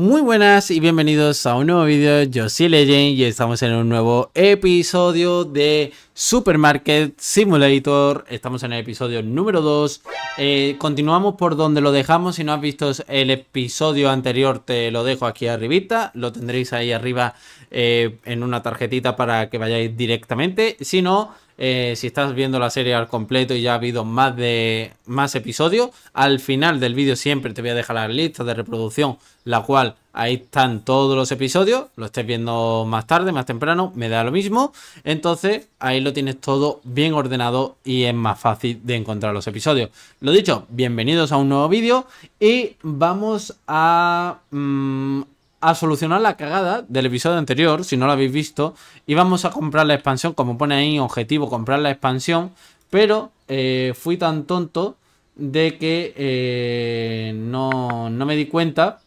Muy buenas y bienvenidos a un nuevo vídeo, yo soy Legend y estamos en un nuevo episodio de Supermarket Simulator, estamos en el episodio número 2, eh, continuamos por donde lo dejamos, si no has visto el episodio anterior te lo dejo aquí arribita, lo tendréis ahí arriba eh, en una tarjetita para que vayáis directamente, si no eh, si estás viendo la serie al completo y ya ha habido más de más episodios, al final del vídeo siempre te voy a dejar la lista de reproducción, la cual ahí están todos los episodios, lo estés viendo más tarde, más temprano, me da lo mismo, entonces ahí lo tienes todo bien ordenado y es más fácil de encontrar los episodios. Lo dicho, bienvenidos a un nuevo vídeo y vamos a, mm, a solucionar la cagada del episodio anterior, si no lo habéis visto, íbamos a comprar la expansión, como pone ahí, objetivo, comprar la expansión, pero eh, fui tan tonto de que eh, no, no me di cuenta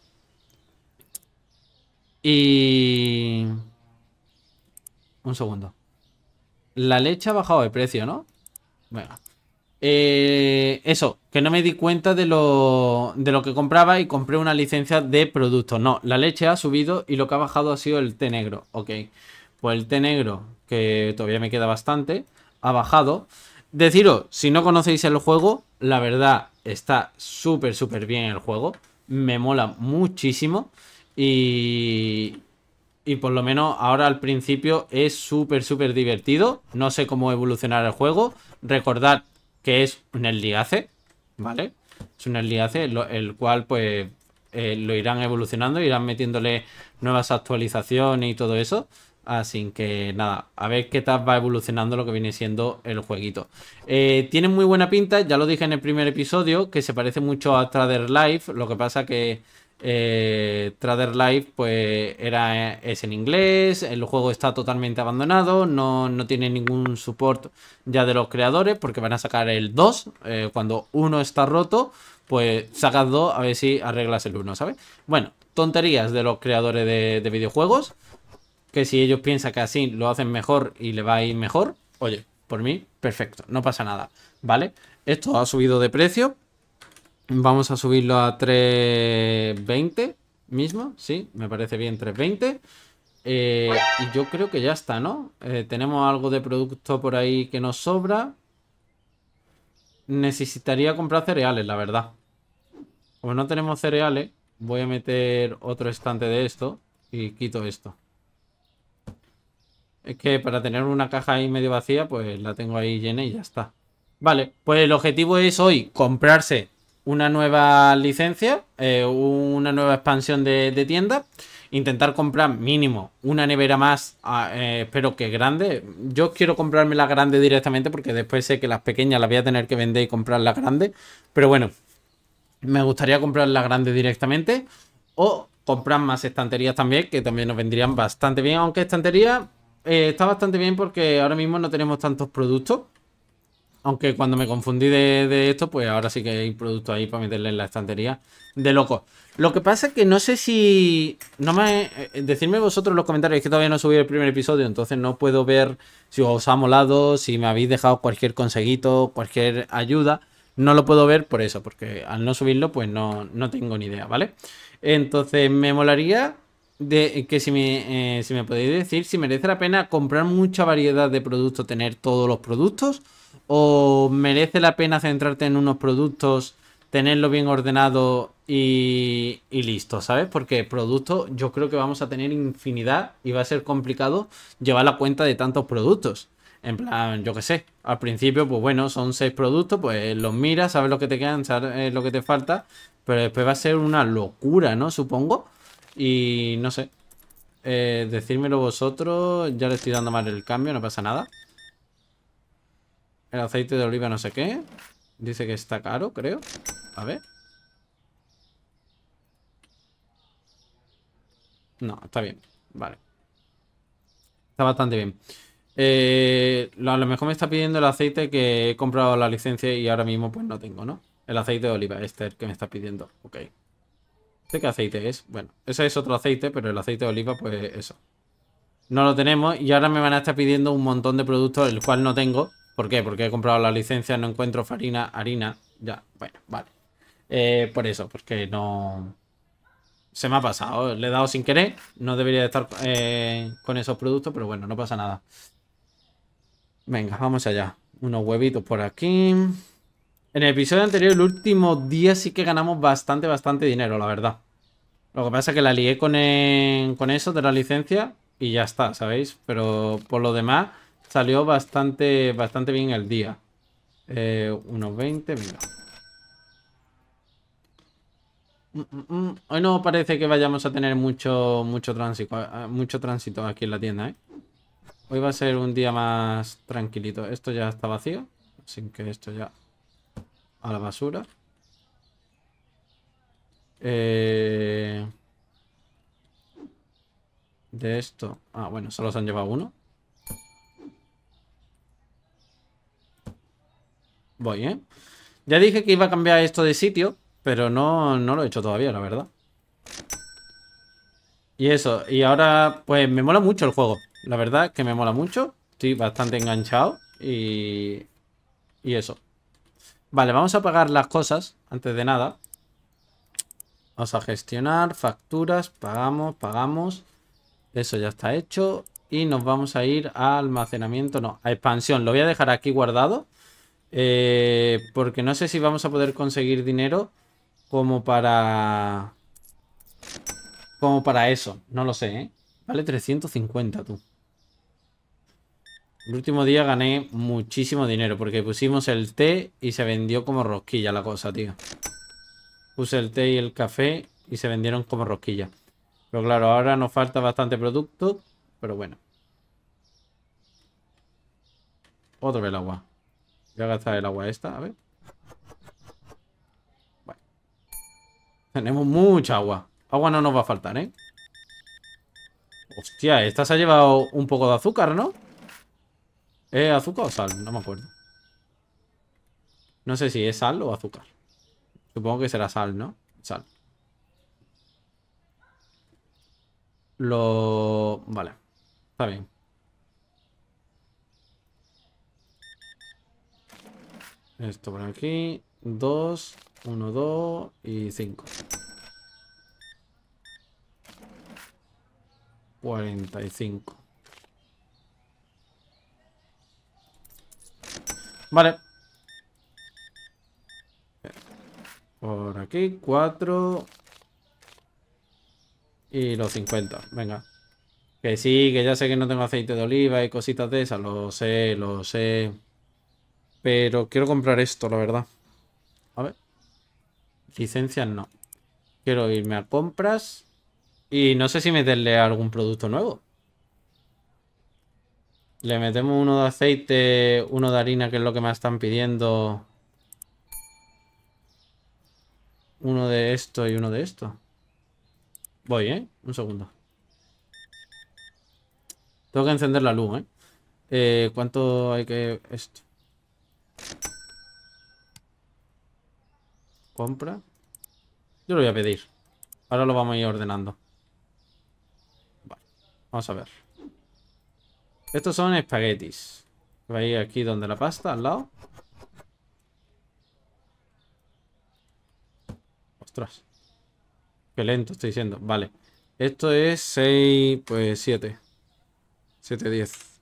y... Un segundo. La leche ha bajado de precio, ¿no? Venga. Eh, eso, que no me di cuenta de lo, de lo que compraba y compré una licencia de producto No, la leche ha subido y lo que ha bajado ha sido el té negro. Ok, pues el té negro, que todavía me queda bastante, ha bajado. Deciros, si no conocéis el juego, la verdad está súper, súper bien el juego. Me mola muchísimo. Y, y por lo menos ahora al principio es súper, súper divertido. No sé cómo evolucionar el juego. Recordad que es un enlace, ¿vale? Es un enlace el, cual pues eh, lo irán evolucionando, irán metiéndole nuevas actualizaciones y todo eso. Así que nada, a ver qué tal va evolucionando lo que viene siendo el jueguito. Eh, tiene muy buena pinta, ya lo dije en el primer episodio, que se parece mucho a Trader Life, lo que pasa que eh, Trader Life, pues era, es en inglés, el juego está totalmente abandonado, no, tiene ningún soporte ya de los creadores, porque van a sacar el 2. Eh, cuando uno está roto, pues sacas 2 a ver si arreglas el 1, ¿sabes? Bueno, tonterías de los creadores de, de videojuegos, que si ellos piensan que así lo hacen mejor y le va a ir mejor, oye, por mí, perfecto, no pasa nada, ¿vale? Esto ha subido de precio, Vamos a subirlo a 320 mismo, sí, me parece bien 320. Eh, y yo creo que ya está, ¿no? Eh, tenemos algo de producto por ahí que nos sobra. Necesitaría comprar cereales, la verdad. Como no tenemos cereales, voy a meter otro estante de esto y quito esto. Es que para tener una caja ahí medio vacía, pues la tengo ahí llena y ya está. Vale, pues el objetivo es hoy comprarse una nueva licencia, eh, una nueva expansión de, tienda. Intentar comprar mínimo una nevera más, ah, eh, espero que grande. Yo quiero comprarme la grande directamente porque después sé que las pequeñas las voy a tener que vender y comprar la grande. Pero bueno, me gustaría comprar la grande directamente. O comprar más estanterías también, que también nos vendrían bastante bien. Aunque estantería eh, está bastante bien porque ahora mismo no tenemos tantos productos. Aunque cuando me confundí de, esto, pues ahora sí que hay producto ahí para meterle en la estantería. De loco. Lo que pasa es que no sé si. No me. Eh, decidme vosotros en los comentarios. que todavía no subí el primer episodio. Entonces no puedo ver si os ha molado. Si me habéis dejado cualquier conseguito. Cualquier ayuda. No lo puedo ver por eso. Porque al no subirlo, pues no, tengo ni idea, ¿vale? Entonces me molaría. De, que si me, eh, si me podéis decir si merece la pena comprar mucha variedad de productos, tener todos los productos ¿O merece la pena centrarte en unos productos, tenerlo bien ordenado y, y listo, ¿sabes? Porque productos yo creo que vamos a tener infinidad y va a ser complicado llevar la cuenta de tantos productos. En plan, yo qué sé, al principio, pues bueno, son seis productos, pues los miras, sabes lo que te quedan, sabes eh, lo que te falta, pero después va a ser una locura, ¿no? Supongo. Y no sé. Eh, decírmelo vosotros, ya le estoy dando mal el cambio, no pasa nada. El aceite de oliva no sé qué. Dice que está caro, creo. A ver. No, está bien. Vale. Está bastante bien. Eh, a lo mejor me está pidiendo el aceite que he comprado la licencia y ahora mismo pues no tengo, ¿no? El aceite de oliva, este que me está pidiendo. Ok. ¿Este qué aceite es? Bueno, ese es otro aceite, pero el aceite de oliva pues eso. No lo tenemos y ahora me van a estar pidiendo un montón de productos, el cual no tengo. ¿Por qué? Porque he comprado la licencia, no encuentro farina, harina. Ya, bueno, vale. Eh, por eso, porque no... Se me ha pasado, le he dado sin querer. No debería estar eh, con esos productos, pero bueno, no pasa nada. Venga, vamos allá. Unos huevitos por aquí. En el episodio anterior, el último día, sí que ganamos bastante, bastante dinero, la verdad. Lo que pasa es que la lié con, eh, con eso de la licencia y ya está, ¿sabéis? Pero por lo demás, salió bastante, bastante bien el día. Eh, unos 20, mira. Mm, mm, mm. hoy no parece que vayamos a tener mucho, mucho, tránsito, eh, eh, mucho tránsito aquí en la tienda, ¿eh? Hoy va a ser un día más tranquilito. Esto ya está vacío, así que esto ya a la basura. De esto. Ah, bueno, solo se han llevado uno. Voy, ¿eh? Ya dije que iba a cambiar esto de sitio, pero no, lo he hecho todavía, la verdad. Y eso, y ahora, pues me mola mucho el juego. La verdad que me mola mucho. Estoy bastante enganchado y... Y eso. Vale, vamos a pagar las cosas antes de nada. Vamos a gestionar, facturas, pagamos, pagamos. Eso ya está hecho. Y nos vamos a ir a almacenamiento, no, a expansión. Lo voy a dejar aquí guardado. Eh, porque no sé si vamos a poder conseguir dinero como para... Como para eso. No lo sé, ¿eh? Vale 350, tú. El último día gané muchísimo dinero porque pusimos el té y se vendió como rosquilla la cosa, tío. Puse el té y el café y se vendieron como rosquilla. Pero claro, ahora nos falta bastante producto, pero bueno. Otro el agua. Voy a gastar el agua esta, a ver. Tenemos mucha agua. Agua no nos va a faltar, ¿eh? Hostia, esta se ha llevado un poco de azúcar, ¿no? ¿Es azúcar o sal? No me acuerdo. No sé si es sal o azúcar. Supongo que será sal, ¿no? Sal. Lo... Vale. Está bien. Esto por aquí. 2, 1, 2 y 5. 45. Vale. Por aquí, 4. Y los 50. Venga. Que sí, que ya sé que no tengo aceite de oliva y cositas de esas. Lo sé, lo sé. Pero quiero comprar esto, la verdad. A ver. Licencias no. Quiero irme a compras. Y no sé si meterle algún producto nuevo. Le metemos uno de aceite, uno de harina, que es lo que me están pidiendo. Uno de esto y uno de esto. Voy, ¿eh? Un segundo. Tengo que encender la luz, ¿eh? eh cuánto hay que...? Esto. Compra. Yo lo voy a pedir. Ahora lo vamos a ir ordenando. Vale. Vamos a ver. Estos son espaguetis. vais aquí donde la pasta, al lado. Ostras. Qué lento estoy diciendo. Vale. Esto es 6, pues 7. 7, 10.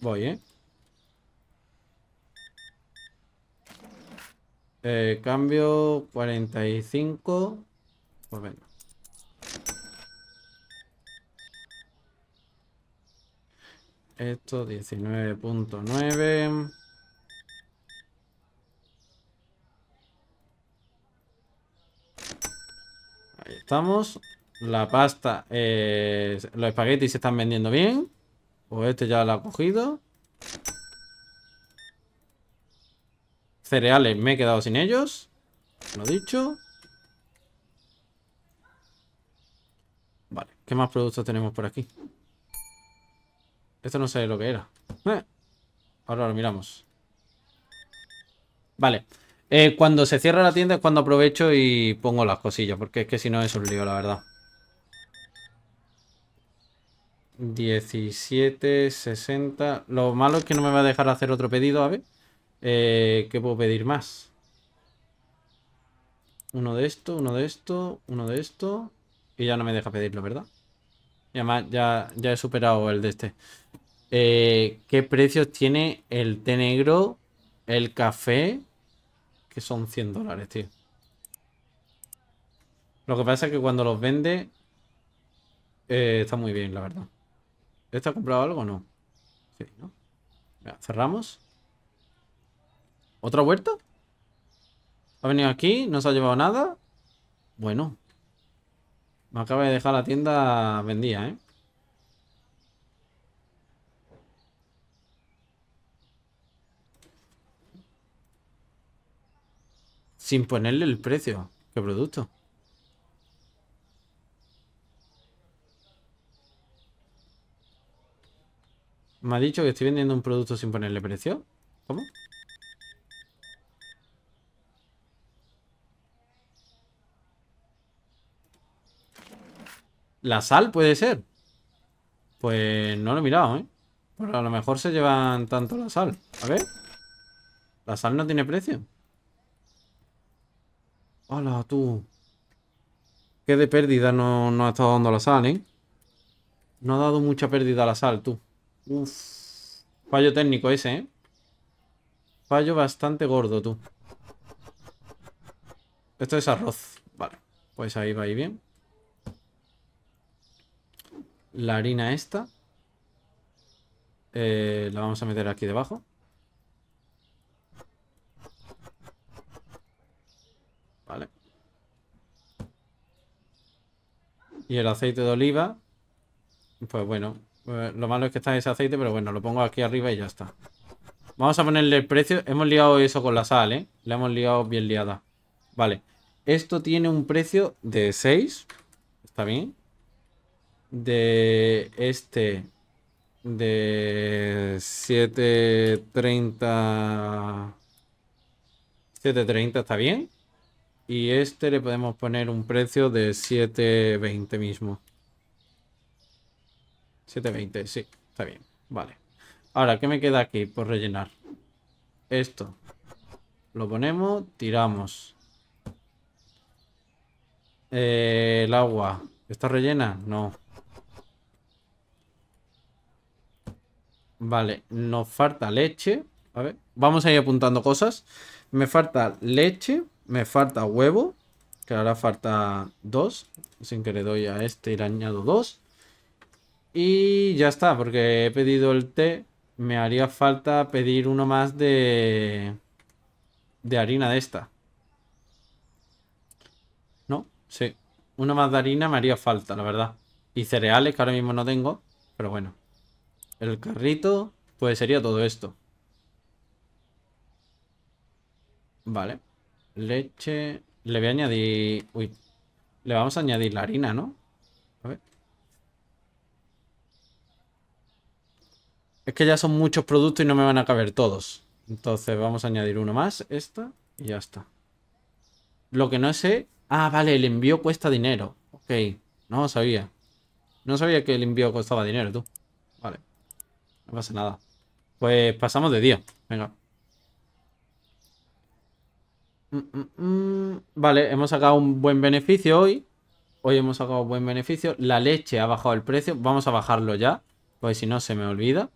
Voy, ¿eh? Eh, cambio 45 Pues menos. Esto 19.9. Ahí estamos. La pasta, los espaguetis se están vendiendo bien. o este ya lo ha cogido. Cereales, me he quedado sin ellos. Lo dicho. Vale, ¿qué más productos tenemos por aquí? Esto no sé lo que era. Eh, ahora lo miramos. Vale. Eh, cuando se cierra la tienda es cuando aprovecho y pongo las cosillas, porque es que si no es un lío, la verdad. 17, 60... Lo malo es que no me va a dejar hacer otro pedido, a ver. Eh, ¿Qué puedo pedir más? Uno de esto, uno de esto, uno de esto. Y ya no me deja pedirlo, ¿verdad? Y además ya, ya he superado el de este. Eh, ¿Qué precios tiene el té negro, el café? Que son 100 dólares, tío. Lo que pasa es que cuando los vende... Eh, está muy bien, la verdad. ¿Este ha comprado algo o no? Sí, ¿no? cerramos. ¿Otra vuelta? Ha venido aquí, no se ha llevado nada. Bueno. Me acaba de dejar la tienda vendida, ¿eh? Sin ponerle el precio. ¿Qué producto? ¿Me ha dicho que estoy vendiendo un producto sin ponerle precio? ¿Cómo? La sal puede ser. Pues no lo he mirado, ¿eh? Pero a lo mejor se llevan tanto la sal. A ver. La sal no tiene precio. Hola, tú. Qué de pérdida no, no ha estado dando la sal, ¿eh? No ha dado mucha pérdida la sal, tú. Uf. Fallo técnico ese, ¿eh? Fallo bastante gordo, tú. Esto es arroz. Vale. Pues ahí va ir bien la harina esta. Eh, la vamos a meter aquí debajo. Vale. Y el aceite de oliva. Pues bueno, eh, lo malo es que está ese aceite, pero bueno, lo pongo aquí arriba y ya está. Vamos a ponerle el precio. Hemos liado eso con la sal, ¿eh? La hemos liado bien liada. Vale. Esto tiene un precio de 6. Está bien de este de 730 730 está bien y este le podemos poner un precio de 720 mismo 720 sí está bien vale ahora qué me queda aquí por rellenar esto lo ponemos tiramos eh, el agua está rellena no Vale, nos falta leche. A ver, vamos a ir apuntando cosas. Me falta leche, me falta huevo, que ahora falta dos. Sin que le doy a este y le añado dos. Y ya está, porque he pedido el té. Me haría falta pedir uno más de... De harina de esta. ¿No? Sí. Uno más de harina me haría falta, la verdad. Y cereales, que ahora mismo no tengo. Pero bueno el carrito, pues sería todo esto. Vale. Leche. Le voy a añadir... Uy. Le vamos a añadir la harina, ¿no? A ver. Es que ya son muchos productos y no me van a caber todos. Entonces vamos a añadir uno más. Esta. Y ya está. Lo que no sé... Ah, vale. El envío cuesta dinero. Ok. No sabía. No sabía que el envío costaba dinero, tú. Vale. No pasa nada. Pues pasamos de día. Venga. Mm, mm, mm. Vale, hemos sacado un buen beneficio hoy. Hoy hemos sacado buen beneficio. La leche ha bajado el precio. Vamos a bajarlo ya. Pues si no se me olvida.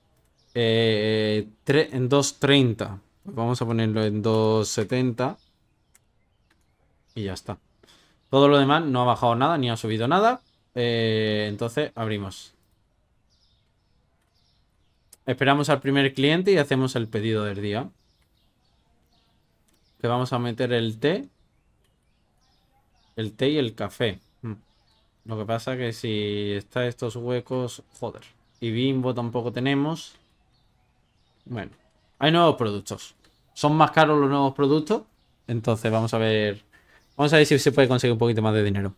Eh, en 2.30. Pues vamos a ponerlo en 2.70. Y ya está. Todo lo demás no ha bajado nada ni ha subido nada. Eh, entonces abrimos. Esperamos al primer cliente y hacemos el pedido del día. Que vamos a meter el té. El té y el café. Mm. Lo que pasa que si está estos huecos... Joder. Y bimbo tampoco tenemos. Bueno. Hay nuevos productos. Son más caros los nuevos productos. Entonces vamos a ver... Vamos a ver si se puede conseguir un poquito más de dinero.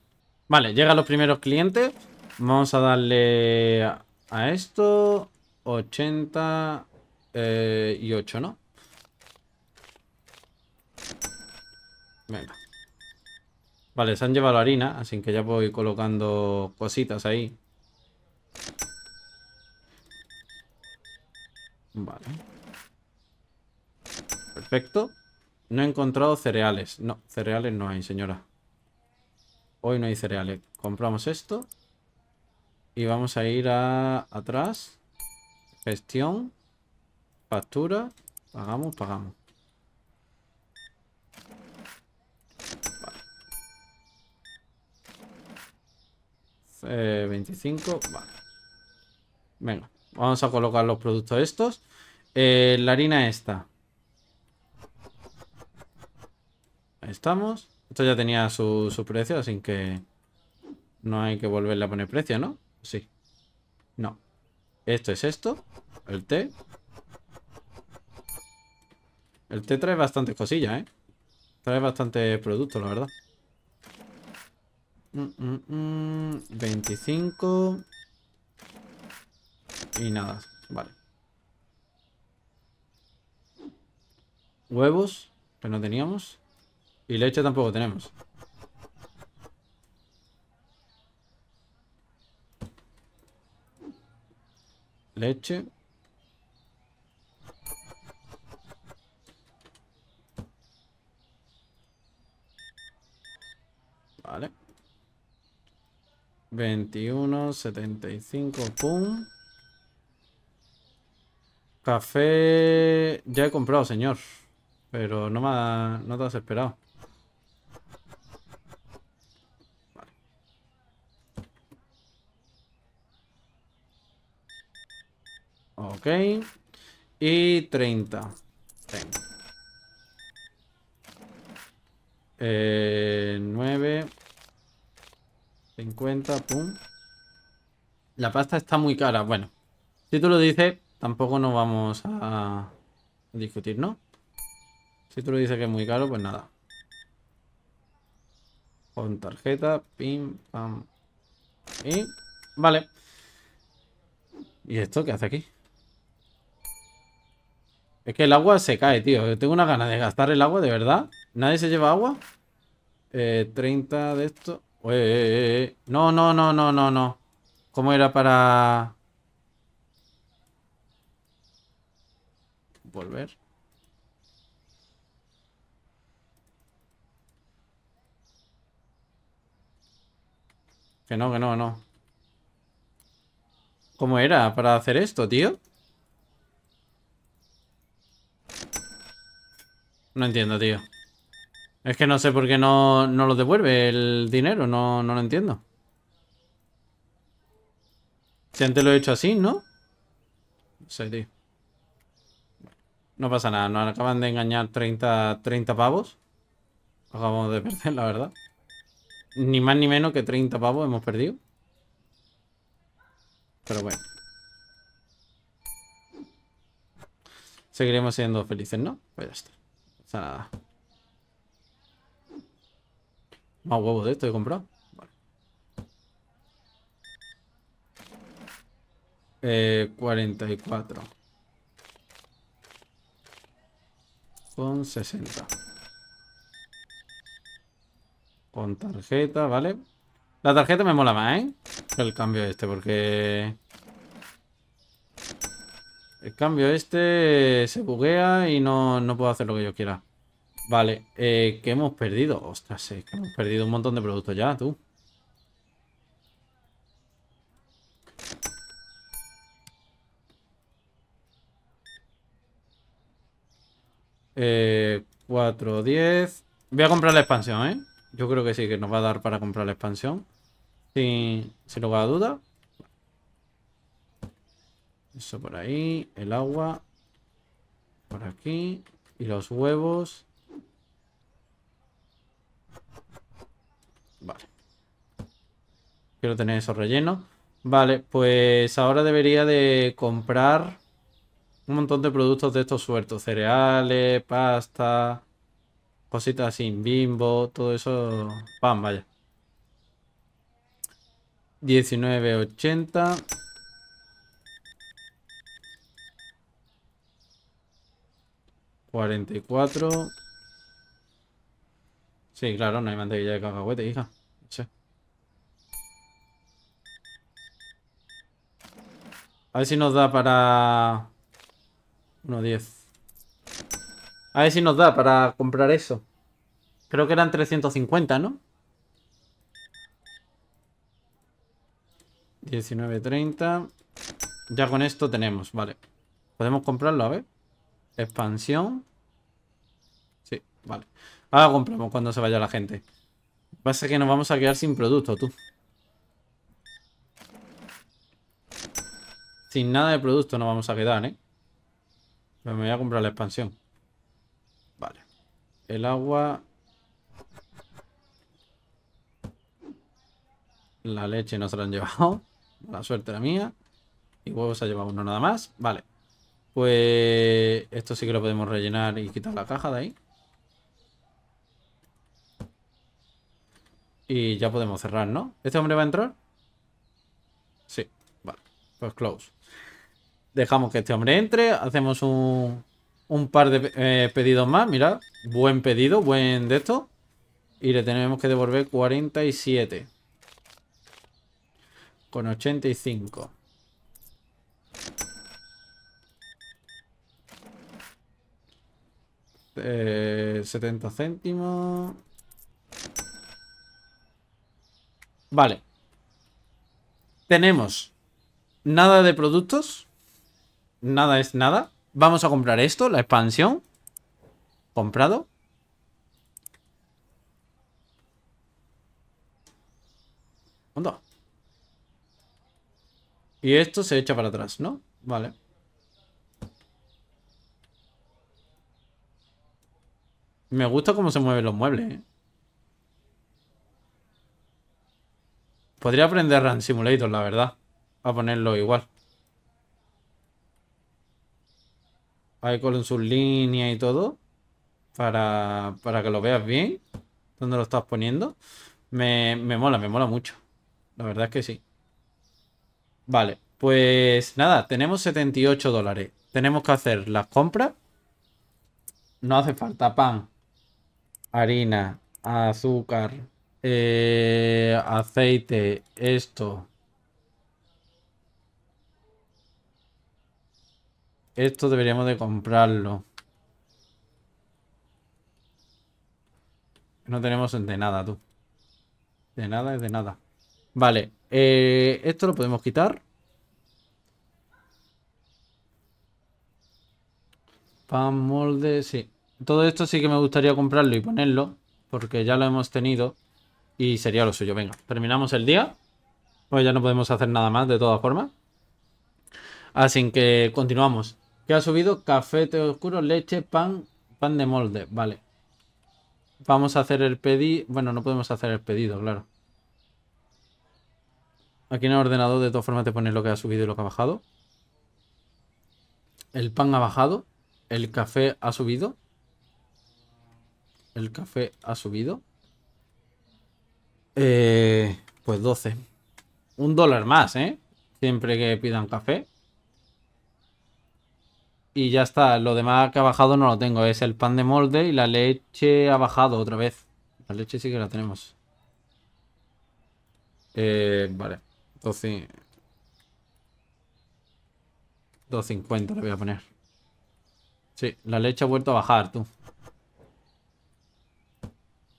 Vale, llegan los primeros clientes. Vamos a darle a esto. Eh, y eh, ¿no? Venga. Vale, se han llevado harina, así que ya voy colocando cositas ahí. Vale. Perfecto. No he encontrado cereales. No, cereales no hay, señora. Hoy no hay cereales. Compramos esto. Y vamos a ir atrás. Gestión. Factura. Pagamos, pagamos. Vale. 25. Eh, vale. Venga. Vamos a colocar los productos estos. Eh, la harina esta. Ahí estamos. Esto ya tenía su, su precio, así que no hay que volverle a poner precio, ¿no? Sí. No. Esto es esto. El té El té trae bastantes cosillas, ¿eh? Trae bastante productos, la verdad. 25. Mm, mm, mm, y nada, vale. Huevos, que no teníamos. Y leche tampoco tenemos. leche. Vale. 21, 75, pum. Café... Ya he comprado, señor. Pero no me no te has esperado. Y 30. 9. 50, pum. La pasta está muy cara. Bueno, si tú lo dices, tampoco nos vamos a discutir, ¿no? Si tú lo dices que es muy caro, pues nada. Con tarjeta, pim, pam. Y... Vale. ¿Y esto qué hace aquí? Es que el agua se cae, tío. Tengo una gana de gastar el agua, de verdad. ¿Nadie se lleva agua? Eh, 30 de esto. Eh, eh, eh, no, no, no, no, no, no. ¿Cómo era para...? Volver. Que no, que no, no. ¿Cómo era para hacer esto, tío? No entiendo, tío. Es que no sé por qué no, no lo devuelve el dinero, no, no lo entiendo. Si antes lo he hecho así, ¿no? No sé, tío. No pasa nada, nos acaban de engañar 30, 30 pavos. Acabamos de perder, la verdad. Ni más ni menos que 30 pavos hemos perdido. Pero bueno. Seguiremos siendo felices, ¿no? Pues ya está nada. Más huevos de esto he comprado. 44. Eh, Con 60. Con tarjeta, ¿vale? La tarjeta me mola más, ¿eh? El cambio este, porque... El cambio este se buguea y no, puedo hacer lo que yo quiera. Vale, eh, ¿Qué que hemos perdido. Ostras, eh, que hemos perdido un montón de productos ya, tú. Eh, 4, 10. Voy a comprar la expansión, ¿eh? Yo creo que sí, que nos va a dar para comprar la expansión. Sin, sin lugar a duda. Eso por ahí. El agua. Por aquí. Y los huevos. Vale. Quiero tener eso relleno. Vale, pues ahora debería de comprar un montón de productos de estos sueltos. Cereales, pasta, cositas sin bimbo, todo eso. ¡Pam! vaya. 19.80. 44. Sí, claro, no hay mantequilla de cacahuete, hija. No A ver si nos da para... 1-10 A ver si nos da para comprar eso. Creo que eran 350, ¿no? 19.30. Ya con esto tenemos, vale. Podemos comprarlo, a ver. Expansión. Sí, vale. Ahora compramos cuando se vaya la gente. Lo que pasa es que nos vamos a quedar sin producto, tú. Sin nada de producto nos vamos a quedar, ¿eh? Pero me voy a comprar la expansión. Vale. El agua... La leche nos la han llevado. La suerte la mía. Y huevos ha llevado uno nada más. Vale. Pues esto sí que lo podemos rellenar y quitar la caja de ahí. Y ya podemos cerrar, ¿no? ¿Este hombre va a entrar? Sí, vale. Pues close. Dejamos que este hombre entre. Hacemos un, par de eh, pedidos más. Mira, buen pedido, buen de esto. Y le tenemos que devolver 47. Con 85. 70 eh, céntimos. Vale. Tenemos nada de productos. Nada es nada. Vamos a comprar esto, la expansión. Comprado. ¿Cuándo? Y esto se echa para atrás, ¿no? Vale. Me gusta cómo se mueven los muebles. Podría aprender Run Simulator, la verdad. A ponerlo igual. Ahí con sus líneas y todo. Para, que lo veas bien. Dónde lo estás poniendo. Me, me mola, me mola mucho. La verdad es que sí. Vale, pues nada, tenemos 78 dólares. Tenemos que hacer las compras. No hace falta pan, harina, azúcar, eh, aceite, esto. Esto deberíamos de comprarlo. No tenemos de nada, tú. De nada es de nada. Vale, eh, esto lo podemos quitar. Pan molde, sí. Todo esto sí que me gustaría comprarlo y ponerlo, porque ya lo hemos tenido y sería lo suyo. Venga, terminamos el día. Pues ya no podemos hacer nada más de todas formas. Así que continuamos. ¿Qué ha subido? Café, té oscuro, leche, pan, pan de molde. Vale. Vamos a hacer el pedido. Bueno, no podemos hacer el pedido, claro. Aquí en el ordenador de todas formas te pones lo que ha subido y lo que ha bajado. El pan ha bajado. El café ha subido. El café ha subido. Eh, pues 12. Un dólar más, ¿eh? Siempre que pidan café. Y ya está. Lo demás que ha bajado no lo tengo. Es el pan de molde y la leche ha bajado otra vez. La leche sí que la tenemos. Eh, vale. 12... 2.50 le voy a poner. Sí, la leche ha vuelto a bajar, tú.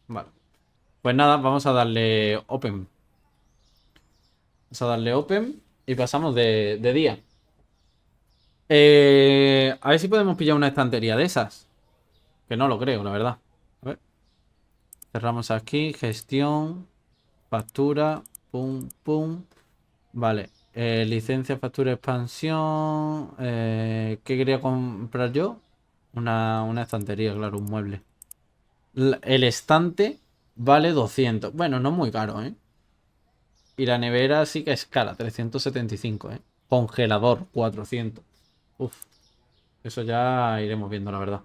Vale. Pues nada, vamos a darle open. Vamos a darle open y pasamos de, día. Eh, a ver si podemos pillar una estantería de esas. Que no lo creo, la verdad. A ver. Cerramos aquí. Gestión. Factura. Pum, pum. Vale. Eh, licencia, factura, expansión. Eh, ¿Qué quería comprar yo? Una, una estantería, claro, un mueble. El estante vale 200. Bueno, no muy caro, ¿eh? Y la nevera sí que es cara, 375, ¿eh? Congelador, 400. Uf. Eso ya iremos viendo, la verdad.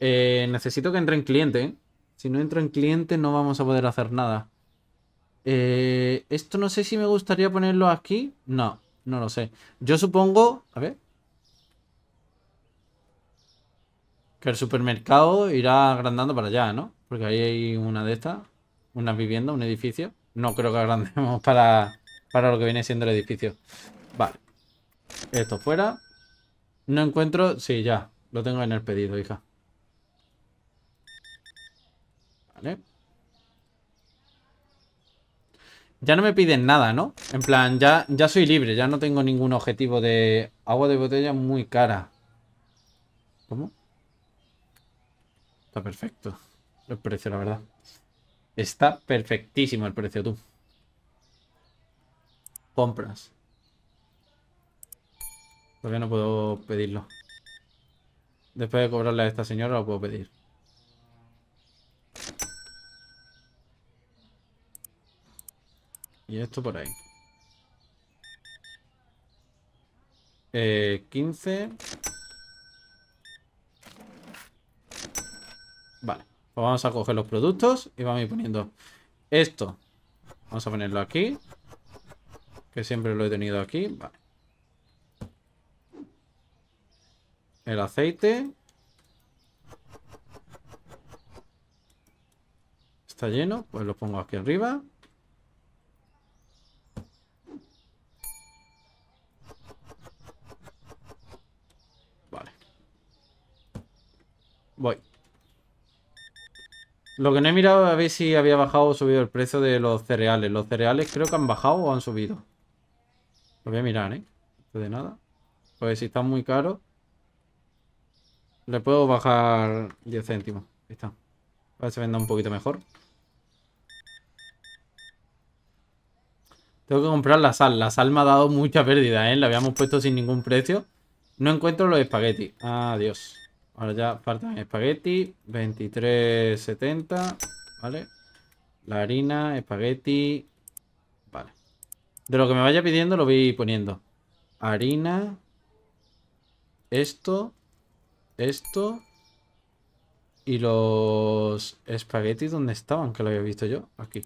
Eh, necesito que entre en cliente, ¿eh? Si no entro en cliente no vamos a poder hacer nada. Eh, esto no sé si me gustaría ponerlo aquí. No, no lo sé. Yo supongo... A ver, Que el supermercado irá agrandando para allá, ¿no? Porque ahí hay una de estas, una vivienda, un edificio. No creo que agrandemos para, para lo que viene siendo el edificio. Vale. Esto fuera. No encuentro... Sí, ya. Lo tengo en el pedido, hija. Vale. Ya no me piden nada, ¿no? En plan, ya, ya soy libre. Ya no tengo ningún objetivo de... Agua de botella muy cara. ¿Cómo? perfecto el precio, la verdad. Está perfectísimo el precio, tú. Compras. Todavía no puedo pedirlo. Después de cobrarle a esta señora lo puedo pedir. Y esto por ahí. 15. Eh, Vale, pues vamos a coger los productos y vamos a ir poniendo esto. Vamos a ponerlo aquí. Que siempre lo he tenido aquí. Vale. El aceite. Está lleno. Pues lo pongo aquí arriba. Vale. Voy. Lo que no he mirado a ver si había bajado o subido el precio de los cereales. Los cereales creo que han bajado o han subido. Lo voy a mirar, ¿eh? de nada. Pues si está muy caro, le puedo bajar 10 céntimos. Ahí está. Para que se venda un poquito mejor. Tengo que comprar la sal. La sal me ha dado mucha pérdida, ¿eh? La habíamos puesto sin ningún precio. No encuentro los espaguetis. Adiós. Ahora ya faltan espagueti, 23.70, ¿vale? La harina, espagueti, vale. De lo que me vaya pidiendo lo voy poniendo. Harina, esto, esto y los espaguetis, ¿dónde estaban? Que lo había visto yo, aquí.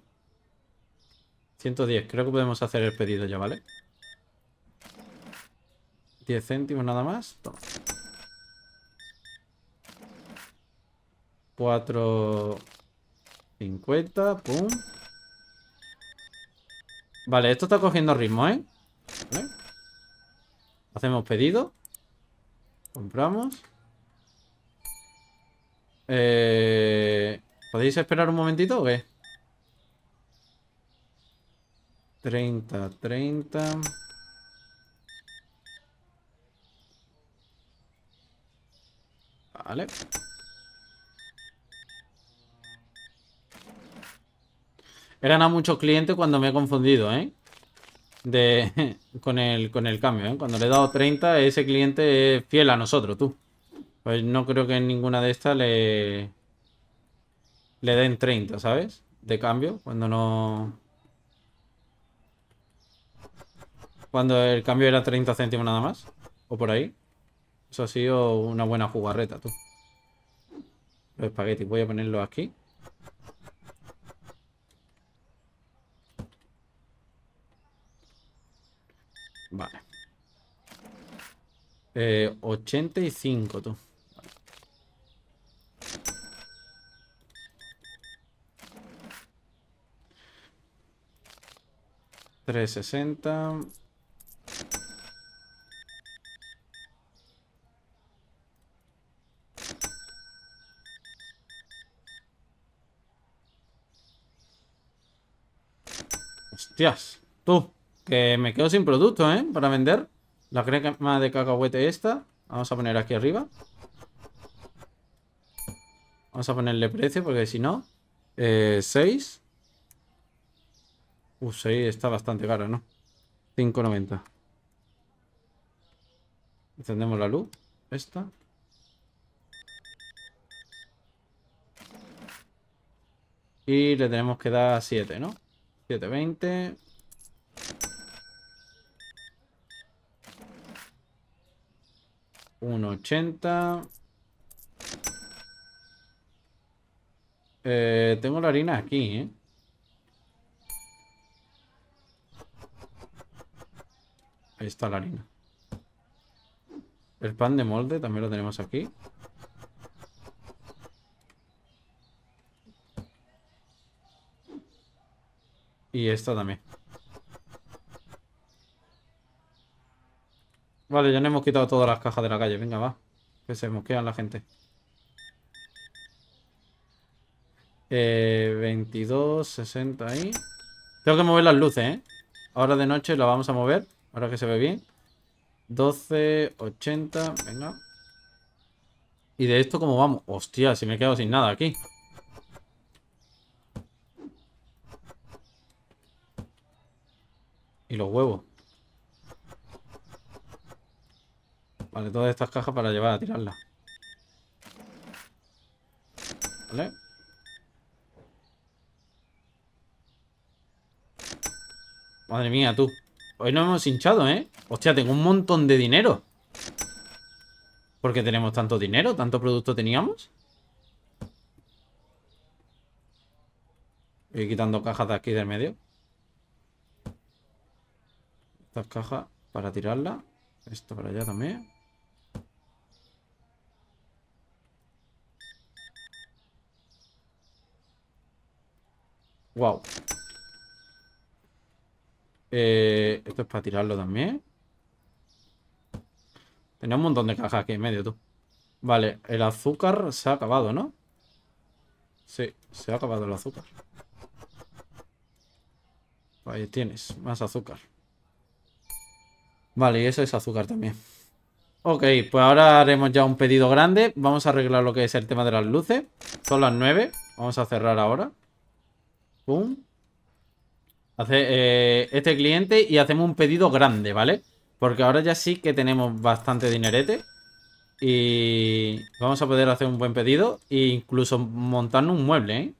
110, creo que podemos hacer el pedido ya, ¿vale? 10 céntimos nada más. Toma. 4.50, pum. Vale, esto está cogiendo ritmo, ¿eh? Hacemos pedido. Compramos. Eh, ¿Podéis esperar un momentito o qué? 30, 30. Vale. Eran a muchos clientes cuando me he confundido, ¿eh? De, con, el, con el cambio, ¿eh? Cuando le he dado 30, ese cliente es fiel a nosotros, tú. Pues no creo que en ninguna de estas le, le den 30, ¿sabes? De cambio, cuando no... Cuando el cambio era 30 céntimos nada más, o por ahí. Eso ha sido una buena jugarreta, tú. Los espaguetis, voy a ponerlos aquí. Vale. Eh, 85, tú. 360 Hostias, tú. Que me quedo sin producto, ¿eh? Para vender. La crema de cacahuete esta. Vamos a poner aquí arriba. Vamos a ponerle precio porque si no... 6. Eh, 6 uh, está bastante caro, ¿no? 5.90. Encendemos la luz. Esta. Y le tenemos que dar 7, ¿no? 7.20. 1,80. Eh, tengo la harina aquí, ¿eh? Ahí está la harina. El pan de molde también lo tenemos aquí. Y esta también. Vale, ya no hemos quitado todas las cajas de la calle. Venga, va. Que se mosquean la gente. Eh, 22, 60 ahí. Tengo que mover las luces, ¿eh? Ahora de noche las vamos a mover. Ahora que se ve bien. 12, 80, venga. ¿Y de esto cómo vamos? Hostia, si me he quedado sin nada aquí. Y los huevos. Vale, todas estas cajas para llevar a tirarlas. ¿Vale? Madre mía, tú. Hoy no hemos hinchado, ¿eh? Hostia, tengo un montón de dinero. ¿Por qué tenemos tanto dinero? ¿Tanto producto teníamos? Voy quitando cajas de aquí del medio. Estas cajas para tirarlas. Esto para allá también. Wow. Eh, esto es para tirarlo también. Tenía un montón de cajas aquí en medio, tú. Vale, el azúcar se ha acabado, ¿no? Sí, se ha acabado el azúcar. Ahí tienes, más azúcar. Vale, y eso es azúcar también. Ok, pues ahora haremos ya un pedido grande. Vamos a arreglar lo que es el tema de las luces. Son las 9. Vamos a cerrar ahora. Hace, eh, este cliente y hacemos un pedido grande, ¿vale? Porque ahora ya sí que tenemos bastante dinerete. Y vamos a poder hacer un buen pedido e incluso montarnos un mueble, ¿eh?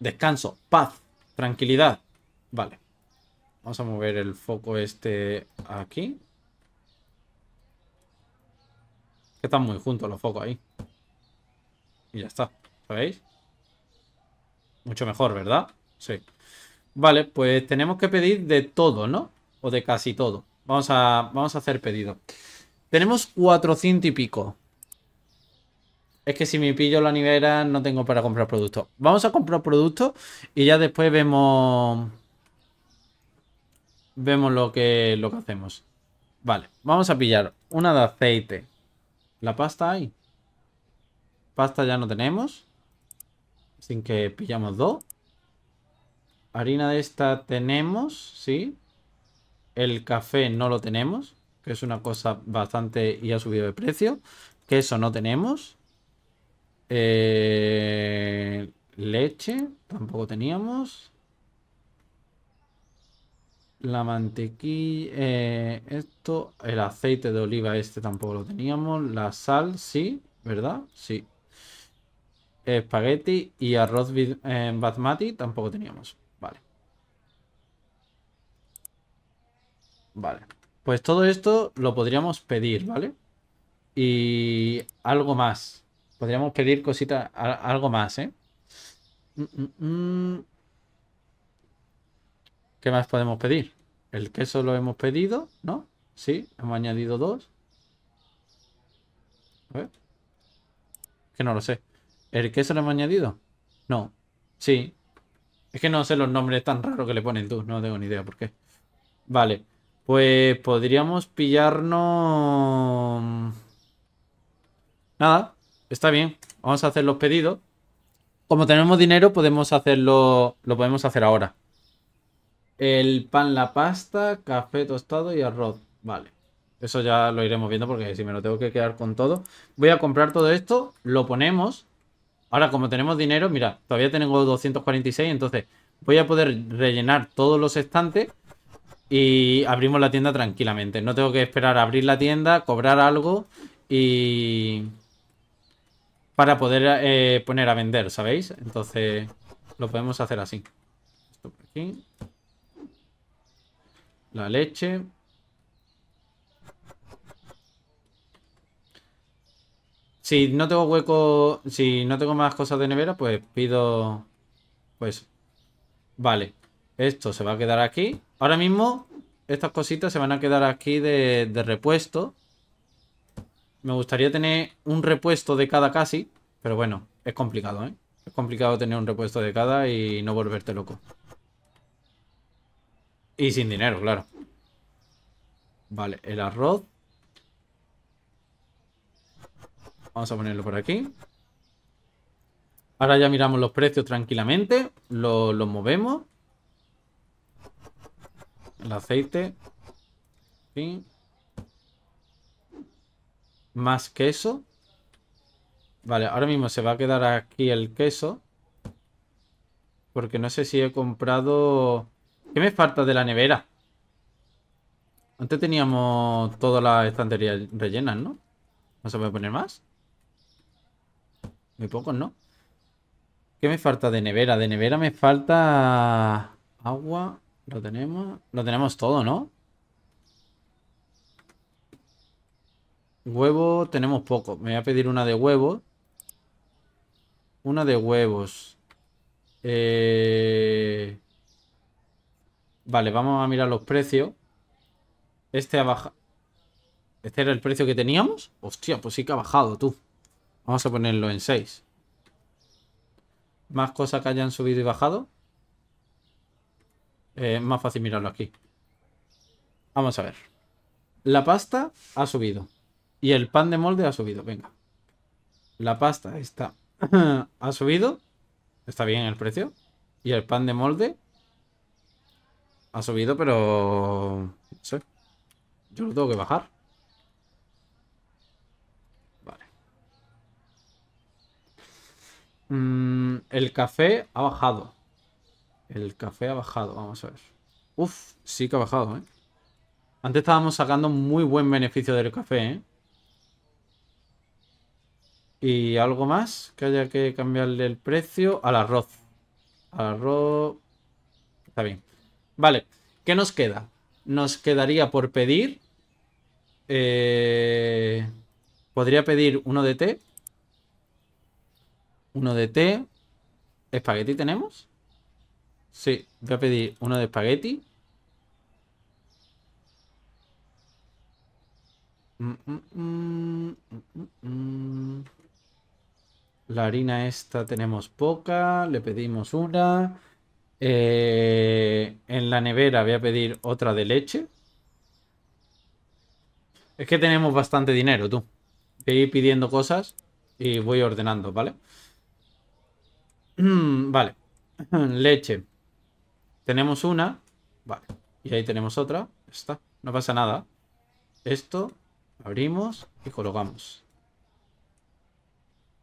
Descanso, paz, tranquilidad. Vale. Vamos a mover el foco este aquí. Que están muy juntos los focos ahí. Y ya está. ¿Sabéis? Mucho mejor, ¿verdad? Sí. Vale, pues tenemos que pedir de todo, ¿no? O de casi todo. Vamos a, vamos a hacer pedido. Tenemos 400 y pico. Es que si me pillo la nevera no tengo para comprar productos. Vamos a comprar productos y ya después vemos... Vemos lo que, lo que hacemos. Vale, vamos a pillar una de aceite. ¿La pasta hay? Pasta ya no tenemos. Sin que pillamos dos. Harina de esta tenemos, sí. El café no lo tenemos, que es una cosa bastante y ha subido de precio. Queso no tenemos. Eh, leche tampoco teníamos. La mantequilla, eh, esto, el aceite de oliva este tampoco lo teníamos. La sal, sí, ¿verdad? Sí, espagueti y arroz en eh, basmati tampoco teníamos. Vale. Vale. Pues todo esto lo podríamos pedir, ¿vale? Y algo más. Podríamos pedir cositas, algo más, ¿eh? Mm, mm, mm. ¿Qué más podemos pedir? El queso lo hemos pedido, ¿no? Sí, hemos añadido dos. A ver. Que no lo sé. ¿El queso lo hemos añadido? No. Sí. Es que no sé los nombres tan raros que le ponen tú. No tengo ni idea por qué. Vale. Pues podríamos pillarnos... Nada. Está bien. Vamos a hacer los pedidos. Como tenemos dinero, podemos hacerlo... Lo podemos hacer ahora. El pan, la pasta, café tostado y arroz. Vale. Eso ya lo iremos viendo porque si me lo tengo que quedar con todo. Voy a comprar todo esto. Lo ponemos. Ahora, como tenemos dinero, mira, todavía tengo 246, entonces voy a poder rellenar todos los estantes y abrimos la tienda tranquilamente. No tengo que esperar a abrir la tienda, cobrar algo y... Para poder eh, poner a vender, ¿sabéis? Entonces lo podemos hacer así. Esto por aquí. La leche. Si no tengo hueco, si no tengo más cosas de nevera, pues pido... Pues... Vale. Esto se va a quedar aquí. Ahora mismo estas cositas se van a quedar aquí de, repuesto. Me gustaría tener un repuesto de cada casi. Pero bueno, es complicado, ¿eh? Es complicado tener un repuesto de cada y no volverte loco. Y sin dinero, claro. Vale, el arroz Vamos a ponerlo por aquí. Ahora ya miramos los precios tranquilamente. lo movemos. El aceite. Más queso. Vale, ahora mismo se va a quedar aquí el queso. Porque no sé si he comprado... ¿Qué me falta de la nevera? Antes teníamos todas las estanterías rellenas, ¿no? ¿No se puede poner más? Muy pocos, ¿no? ¿Qué me falta de nevera? De nevera me falta... Agua. Lo tenemos. Lo tenemos todo, ¿no? Huevo tenemos poco. Me voy a pedir una de huevos. Una de huevos. Eh, vale, vamos a mirar los precios. Este ha bajado. ¿Este era el precio que teníamos? Hostia, pues sí que ha bajado, tú. Vamos a ponerlo en 6. Más cosas que hayan subido y bajado. Eh, más fácil mirarlo aquí. Vamos a ver. La pasta ha subido. Y el pan de molde ha subido. Venga. La pasta está. ha subido. Está bien el precio. Y el pan de molde ha subido, pero... No sé. Yo lo tengo que bajar. Mm, el café ha bajado. El café ha bajado, vamos a ver. Uf, sí que ha bajado, ¿eh? Antes estábamos sacando muy buen beneficio del café, ¿eh? ¿Y algo más que haya que cambiarle el precio? Al arroz. arroz... Está bien. Vale, ¿qué nos queda? Nos quedaría por pedir... Eh, podría pedir uno de té uno de té. ¿Espagueti tenemos? Sí, voy a pedir uno de espagueti. Mm, mm, mm, la harina esta tenemos poca, le pedimos una. Eh, en la nevera voy a pedir otra de leche. Es que tenemos bastante dinero, tú. Voy a ir pidiendo cosas y voy ordenando, ¿vale? vale vale. Leche. Tenemos una. Vale. Y ahí tenemos otra. Está. No pasa nada. Esto. Abrimos y colocamos.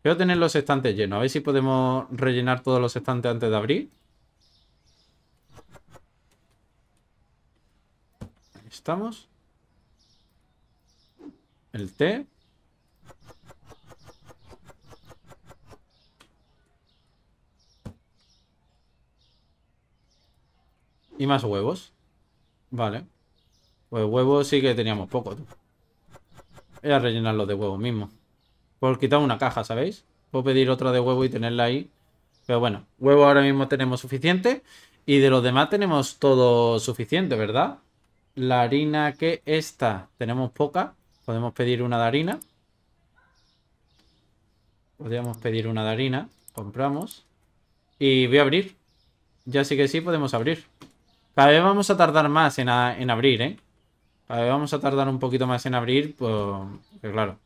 Quiero tener los estantes llenos. A ver si podemos rellenar todos los estantes antes de abrir. Ahí estamos. El té. Y más huevos. Vale. Pues huevos sí que teníamos poco, Voy a rellenarlo de huevos mismo. Por quitar una caja, ¿sabéis? Puedo pedir otra de huevo y tenerla ahí. Pero bueno, huevo ahora mismo tenemos suficiente. Y de los demás tenemos todo suficiente, ¿verdad? La harina que esta tenemos poca. Podemos pedir una de harina. Podríamos pedir una de harina. Compramos. Y voy a abrir. Ya sí que sí podemos abrir. Cada vez vamos a tardar más en, abrir, ¿eh? Cada vez vamos a tardar un poquito más en abrir, pues, pues... claro.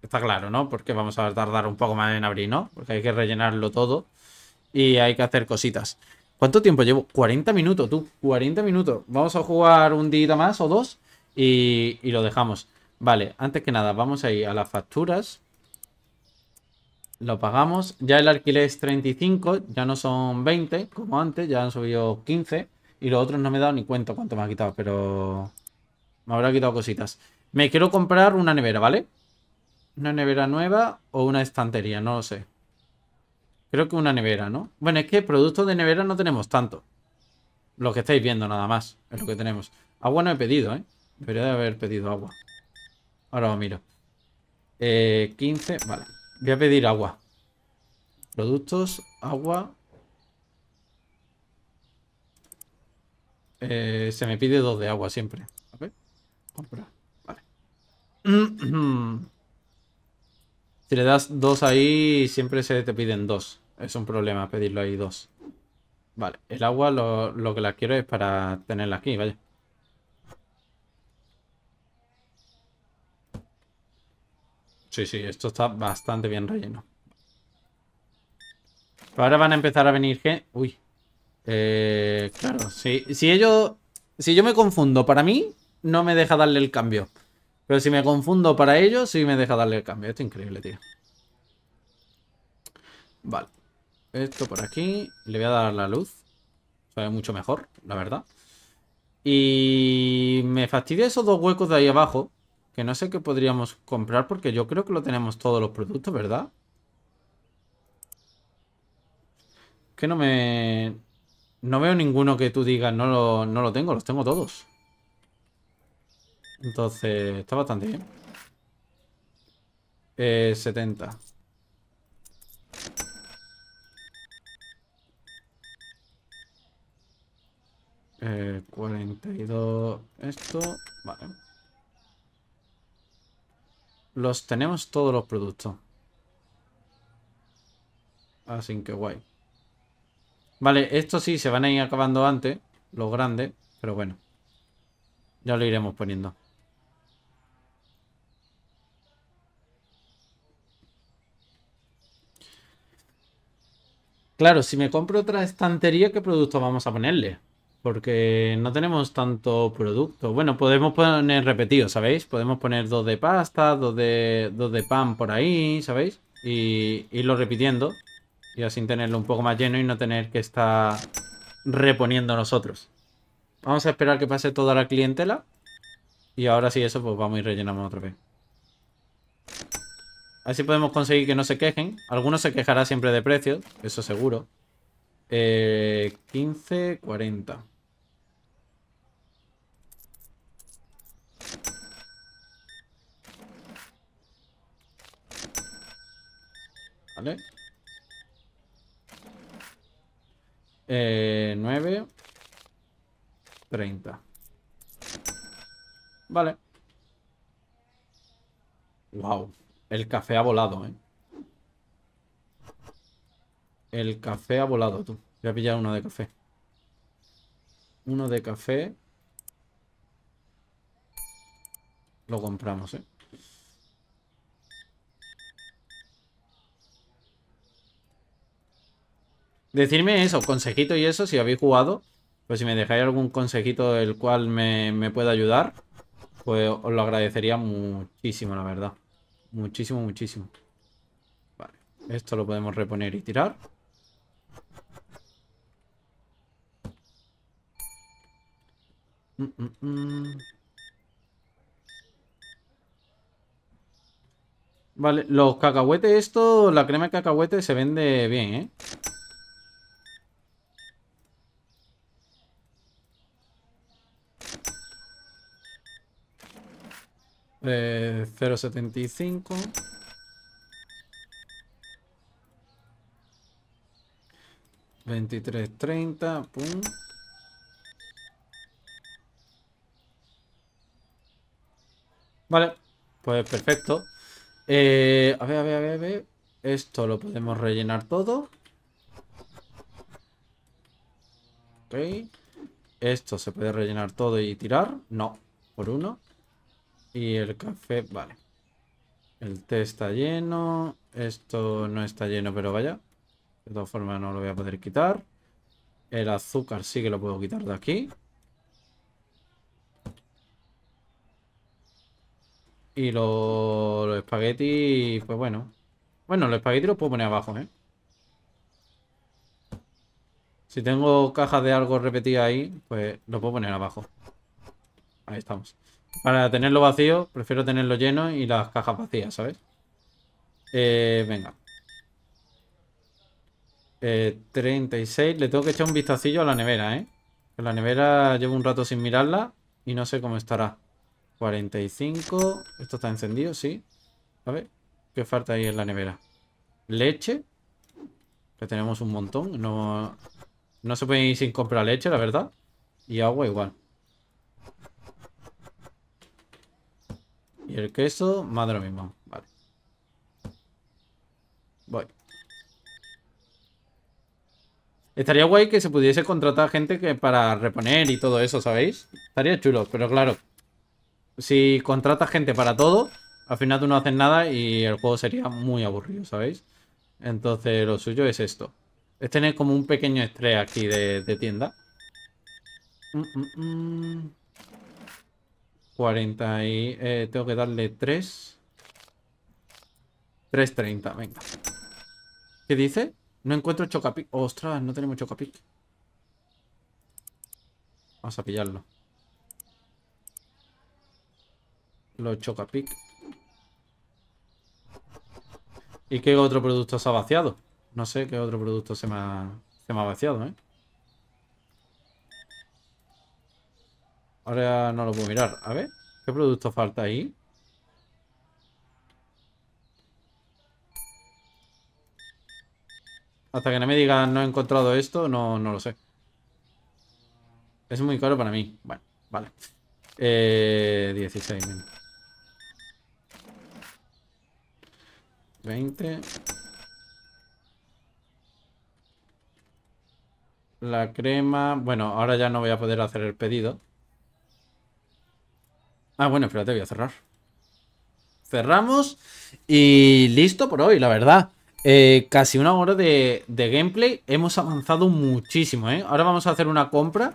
Está claro, ¿no? Porque vamos a tardar un poco más en abrir, ¿no? Porque hay que rellenarlo todo y hay que hacer cositas. ¿Cuánto tiempo llevo? 40 minutos, tú. 40 minutos. Vamos a jugar un día más o dos y, y lo dejamos. Vale, antes que nada, vamos a ir a las facturas. Lo pagamos. Ya el alquiler es 35, ya no son 20 como antes, ya han subido 15. Y los otros no me he dado ni cuenta cuánto me ha quitado, pero me habrá quitado cositas. Me quiero comprar una nevera, ¿vale? Una nevera nueva o una estantería, no lo sé. Creo que una nevera, ¿no? Bueno, es que productos de nevera no tenemos tanto. Lo que estáis viendo nada más es lo que tenemos. Agua no he pedido, ¿eh? Debería de haber pedido agua. Ahora lo miro. Eh, 15, vale. Voy a pedir agua. Productos, agua. Eh, se me pide dos de agua siempre. Vale. si le das dos ahí, siempre se te piden dos. Es un problema pedirlo ahí dos. Vale, el agua lo, que la quiero es para tenerla aquí, vaya. Sí, sí, esto está bastante bien relleno. ahora van a empezar a venir que... Uy. Eh, claro, si, si ellos... Si yo me confundo para mí, no me deja darle el cambio. Pero si me confundo para ellos, sí me deja darle el cambio. Esto es increíble, tío. Vale. Esto por aquí. Le voy a dar la luz. ve mucho mejor, la verdad. Y me fastidia esos dos huecos de ahí abajo. Que no sé qué podríamos comprar porque yo creo que lo tenemos todos los productos, ¿verdad? Que no me... No veo ninguno que tú digas, no lo, no lo tengo, los tengo todos. Entonces, está bastante bien. Eh, 70. Eh, 42. Esto. Vale los tenemos todos los productos. Así que guay. Vale, estos sí se van a ir acabando antes, los grandes, pero bueno. Ya lo iremos poniendo. Claro, si me compro otra estantería, ¿qué producto vamos a ponerle? Porque no tenemos tanto producto. Bueno, podemos poner repetido, ¿sabéis? Podemos poner dos de pasta, dos de, dos de pan por ahí, ¿sabéis? Y irlo repitiendo. Y así tenerlo un poco más lleno y no tener que estar reponiendo nosotros. Vamos a esperar que pase toda la clientela. Y ahora sí, eso pues vamos y rellenamos otra vez. Así podemos conseguir que no se quejen. Algunos se quejará siempre de precios, eso seguro. 15, eh, 40. Vale. Eh, 9. 30. Vale. Wow. El café ha volado, ¿eh? El café ha volado, tú. Voy pillado pillar uno de café. Uno de café. Lo compramos, ¿eh? Decirme eso, consejito y eso, si habéis jugado. Pues si me dejáis algún consejito del cual me, me pueda ayudar, pues os lo agradecería muchísimo, la verdad. Muchísimo, muchísimo. Vale, esto lo podemos reponer y tirar. Mm, mm, mm. Vale, los cacahuetes, esto, la crema de cacahuete se vende bien, ¿eh? 0.75. Eh, 23.30 pum. Vale, pues perfecto. Eh, a ver, a ver, a ver, a ver. Esto lo podemos rellenar todo. Ok. Esto se puede rellenar todo y tirar. No, por uno. Y el café, vale. El té está lleno. Esto no está lleno, pero vaya. De todas formas no lo voy a poder quitar. El azúcar sí que lo puedo quitar de aquí. Y los, espaguetis, pues bueno. Bueno, los espaguetis los puedo poner abajo, ¿eh? Si tengo cajas de algo repetida ahí, pues lo puedo poner abajo. Ahí estamos. Para tenerlo vacío, prefiero tenerlo lleno y las cajas vacías, ¿sabes? Eh, venga. 36. Eh, le tengo que echar un vistacillo a la nevera, ¿eh? La nevera llevo un rato sin mirarla y no sé cómo estará. 45. Esto está encendido, sí. A ver, ¿qué falta ahí en la nevera? Leche. Que tenemos un montón. No, no se puede ir sin comprar leche, la verdad. Y agua igual. Y el queso, más de lo mismo. Vale. Voy. Estaría guay que se pudiese contratar gente para reponer y todo eso, ¿sabéis? Estaría chulo, pero claro. Si contratas gente para todo, al final tú no haces nada y el juego sería muy aburrido, ¿sabéis? Entonces lo suyo es esto. Es tener como un pequeño estrés aquí de, tienda. Mmm... 40 y... Eh, tengo que darle 3. 3.30, venga. ¿Qué dice? No encuentro chocapic. Ostras, no tenemos chocapic. Vamos a pillarlo. Los chocapic. ¿Y qué otro producto se ha vaciado? No sé qué otro producto se me ha, se me ha vaciado, ¿eh? Ahora no lo puedo mirar. A ver, ¿qué producto falta ahí? Hasta que no me digan no he encontrado esto, no, no lo sé. Es muy caro para mí. Bueno, vale. Eh, 16. 20. La crema... Bueno, ahora ya no voy a poder hacer el pedido. Ah, bueno, espérate, voy a cerrar. Cerramos y listo por hoy, la verdad. Eh, casi una hora de, gameplay. Hemos avanzado muchísimo, ¿eh? Ahora vamos a hacer una compra.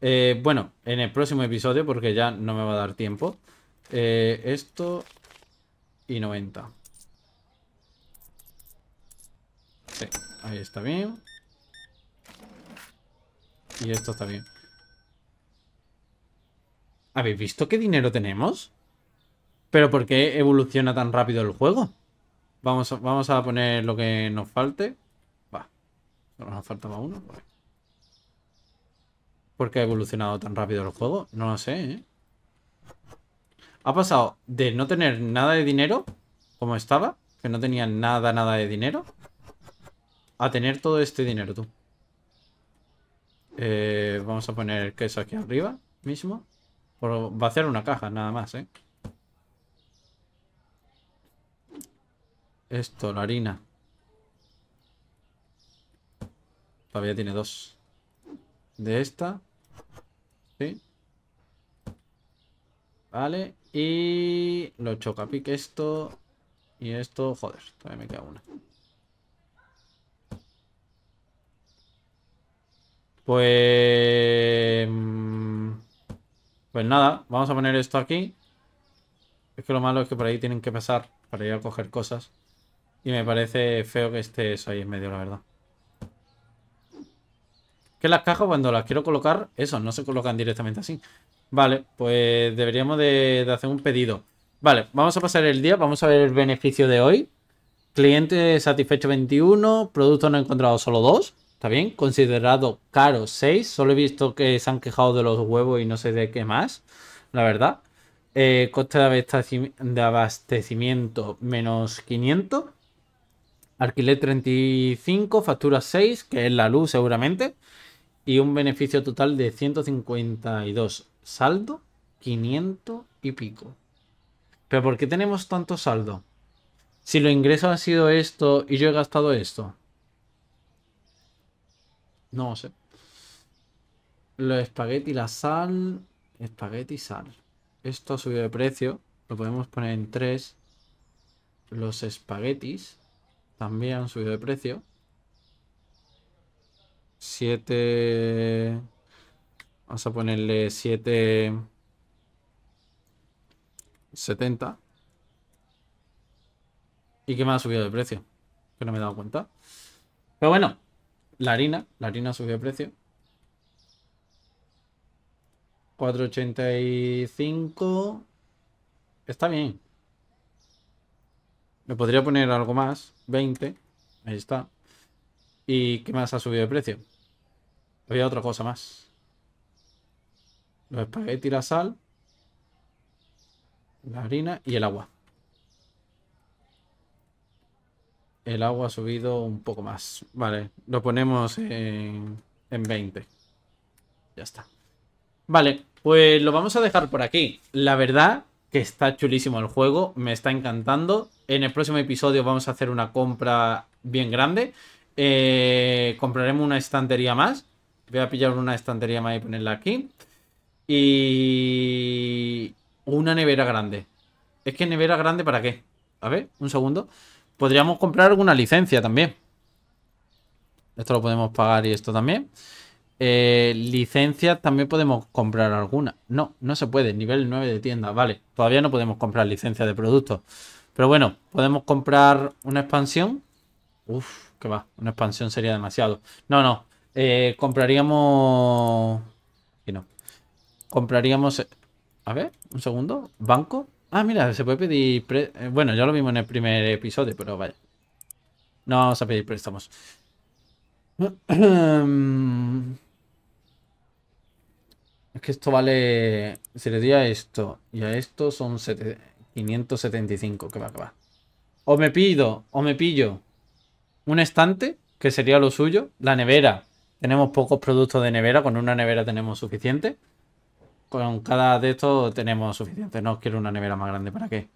Eh, bueno, en el próximo episodio, porque ya no me va a dar tiempo. Eh, esto y 90. ahí está bien. Y esto está bien. ¿Habéis visto qué dinero tenemos? ¿Pero por qué evoluciona tan rápido el juego? Vamos a, vamos a poner lo que nos falte. Va. Nos uno. Pues. ¿Por qué ha evolucionado tan rápido el juego? No lo sé, ¿eh? Ha pasado de no tener nada de dinero, como estaba, que no tenía nada, nada de dinero, a tener todo este dinero, tú. Eh, vamos a poner queso aquí arriba mismo va a vaciar una caja, nada más, ¿eh? Esto, la harina. Todavía tiene dos. De esta. Sí. Vale. Y lo choca pique esto. Y esto, joder, todavía me queda una. Pues... Mm, pues nada, vamos a poner esto aquí. Es que lo malo es que por ahí tienen que pasar para ir a coger cosas. Y me parece feo que esté eso ahí en medio, la verdad. Que las cajas cuando las quiero colocar, eso, no se colocan directamente así. Vale, pues deberíamos de, hacer un pedido. Vale, vamos a pasar el día, vamos a ver el beneficio de hoy. Cliente satisfecho 21, producto no encontrado solo 2. ¿Está bien? Considerado caro 6. Solo he visto que se han quejado de los huevos y no sé de qué más. La verdad. Eh, coste de abastecimiento menos 500. Alquiler 35. Factura 6, que es la luz seguramente. Y un beneficio total de 152. Saldo 500 y pico. ¿Pero por qué tenemos tanto saldo? Si lo ingreso ha sido esto y yo he gastado esto. No sé. Los espagueti, y la sal. Espagueti, sal. Esto ha subido de precio. Lo podemos poner en 3. Los espaguetis también han subido de precio. 7. Vamos a ponerle 7. 70. ¿Y qué más ha subido de precio? Que no me he dado cuenta. Pero bueno, la harina, la harina subido de precio. 4.85. Está bien. Me podría poner algo más. 20. Ahí está. ¿Y qué más ha subido de precio? Había otra cosa más. Los espaguetis, la sal, la harina y el agua. El agua ha subido un poco más. Vale, lo ponemos en, 20. Ya está. Vale, pues lo vamos a dejar por aquí. La verdad que está chulísimo el juego, me está encantando. En el próximo episodio vamos a hacer una compra bien grande. Eh, compraremos una estantería más. Voy a pillar una estantería más y ponerla aquí. Y una nevera grande. Es que nevera grande para qué? A ver, un segundo. Podríamos comprar alguna licencia también. Esto lo podemos pagar y esto también. Eh, licencias también podemos comprar alguna. No, no se puede. Nivel 9 de tienda, vale. Todavía no podemos comprar licencia de productos. Pero bueno, podemos comprar una expansión. Uf, que va. Una expansión sería demasiado. No, no. Eh, compraríamos... Y no. Compraríamos... A ver, un segundo. Banco. Ah, mira, se puede pedir... Eh, bueno, ya lo vimos en el primer episodio, pero vaya. No vamos a pedir préstamos. Es que esto vale... Se le di a esto y a esto son 575, que va, que va. O me pido, o me pillo un estante, que sería lo suyo, la nevera. Tenemos pocos productos de nevera, con una nevera tenemos suficiente con cada de estos tenemos suficiente. No quiero una nevera más grande, ¿para qué?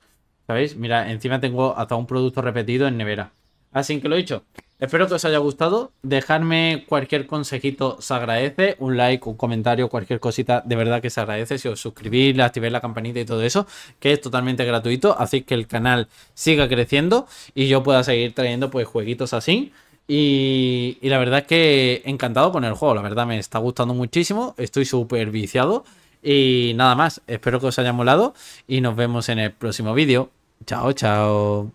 ¿Sabéis? Mira, encima tengo hasta un producto repetido en nevera. Así que lo he dicho. Espero que os haya gustado. Dejadme cualquier consejito, se agradece. Un like, un comentario, cualquier cosita, de verdad que se agradece. Si os suscribís, activéis la campanita y todo eso, que es totalmente gratuito. Así que el canal siga creciendo y yo pueda seguir trayendo pues jueguitos así. Y, y la verdad es que encantado con el juego, la verdad me está gustando muchísimo. Estoy súper viciado. Y nada más, espero que os haya molado y nos vemos en el próximo vídeo. Chao, chao.